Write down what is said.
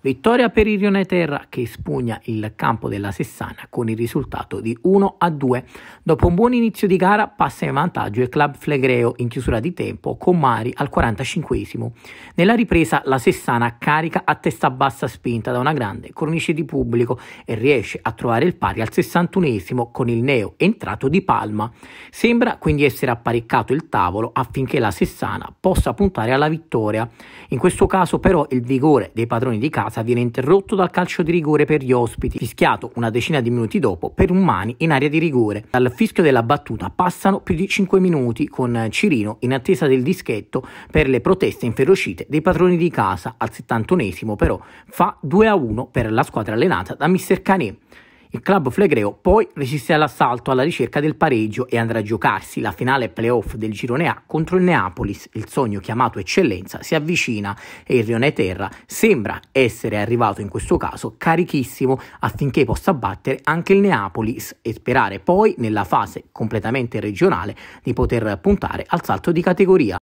Vittoria per il Rione Terra che spugna il campo della Sessana con il risultato di 1 a 2. Dopo un buon inizio di gara passa in vantaggio il club Flegreo in chiusura di tempo con Mari al 45 Nella ripresa la Sessana carica a testa bassa spinta da una grande cornice di pubblico e riesce a trovare il pari al 61 con il neo entrato di Palma. Sembra quindi essere apparecchiato il tavolo affinché la Sessana possa puntare alla vittoria. In questo caso però il vigore dei padroni di casa casa viene interrotto dal calcio di rigore per gli ospiti, fischiato una decina di minuti dopo per un mani in area di rigore. Dal fischio della battuta passano più di 5 minuti con Cirino in attesa del dischetto per le proteste inferocite dei padroni di casa. Al 71 però fa 2 a 1 per la squadra allenata da Mr. Canè. Il club flegreo poi resiste all'assalto alla ricerca del pareggio e andrà a giocarsi la finale playoff del girone A contro il Neapolis. Il sogno chiamato eccellenza si avvicina e il Rione Terra sembra essere arrivato in questo caso carichissimo affinché possa battere anche il Neapolis e sperare poi nella fase completamente regionale di poter puntare al salto di categoria.